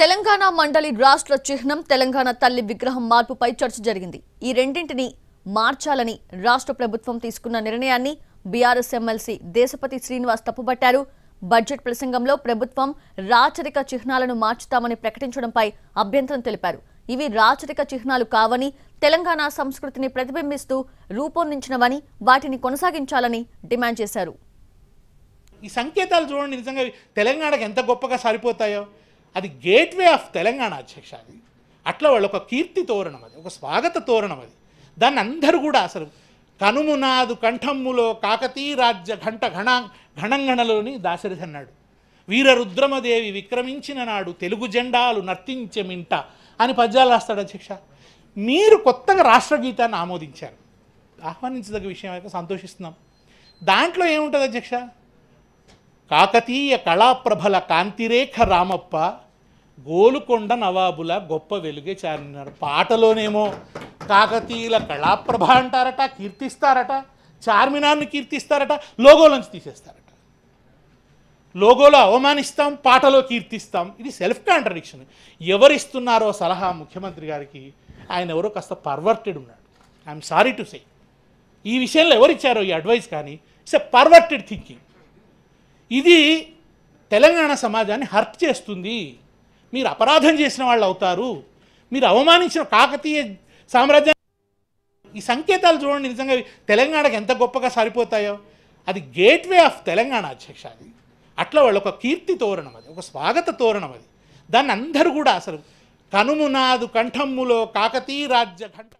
తెలంగాణ మండలి రాష్ట్ర చిహ్నం తెలంగాణ తల్లి విగ్రహం మార్పుపై చర్చ జరిగింది ఈ రెండింటిని మార్చాలని రాష్ట్ర ప్రభుత్వం తీసుకున్న నిర్ణయాన్ని బీఆర్ఎస్ ఎమ్మెల్సీ దేశపతి శ్రీనివాస్ తప్పుబట్టారు బడ్జెట్ ప్రసంగంలో ప్రభుత్వం రాచరిక చిహ్నాలను మార్చుతామని ప్రకటించడంపై అభ్యంతరం తెలిపారు ఇవి రాచరిక చిహ్నాలు కావని తెలంగాణ సంస్కృతిని ప్రతిబింబిస్తూ రూపొందించినవని వాటిని కొనసాగించాలని డిమాండ్ చేశారు ఈ సంకేతాలు చూడండి నిజంగా తెలంగాణకు ఎంత గొప్పగా సరిపోతాయో అది గేట్వే ఆఫ్ తెలంగాణ అధ్యక్ష అది అట్లా వాళ్ళు ఒక కీర్తి తోరణం అది ఒక స్వాగత తోరణం అది దాన్ని అందరూ కూడా అసలు కనుమునాదు కంఠమ్ములో కాకతీ రాజ్య ఘంట ఘణ ఘణంగణలోని దాశరథి అన్నాడు వీరరుద్రమదేవి విక్రమించిన నాడు తెలుగు జెండాలు నర్తించే మింట అని పద్యాలు రాస్తాడు అధ్యక్ష మీరు కొత్తగా రాష్ట్ర గీతాన్ని ఆమోదించారు ఆహ్వానించదగ్గ విషయం అయితే సంతోషిస్తున్నాం దాంట్లో ఏముంటుంది అధ్యక్ష కాకతీయ కళాప్రభల కాంతిరేఖ రామప్ప గోలుకొండ నవాబుల గొప్ప వెలుగే చారినారు పాటలోనేమో కాకతీయుల కళాప్రభ అంటారట కీర్తిస్తారట చార్మినార్ని కీర్తిస్తారట లోగోలోంచి తీసేస్తారట లోగోలో అవమానిస్తాం పాటలో కీర్తిస్తాం ఇది సెల్ఫ్ కాంట్రడిక్షన్ ఎవరిస్తున్నారో సలహా ముఖ్యమంత్రి గారికి ఆయన ఎవరో కాస్త పర్వర్టెడ్ ఉన్నాడు ఐఎమ్ సారీ టు సే ఈ విషయంలో ఎవరిచ్చారో ఈ అడ్వైస్ కానీ ఇట్స్ ఎ పర్వర్టెడ్ థింకింగ్ ఇది తెలంగాణ సమాజాన్ని హర్ట్ చేస్తుంది మీరు అపరాధం చేసిన వాళ్ళు అవుతారు మీరు అవమానించిన కాకతీయ సామ్రాజ్యం ఈ సంకేతాలు చూడండి నిజంగా తెలంగాణకు ఎంత గొప్పగా సరిపోతాయో అది గేట్వే ఆఫ్ తెలంగాణ అధ్యక్ష అది అట్లా వాళ్ళు ఒక కీర్తి తోరణం అది ఒక స్వాగత తోరణం అది దాన్ని అందరూ కూడా అసలు కనుమునాదు కంఠమ్ములో కాకతీ రాజ్య కంఠ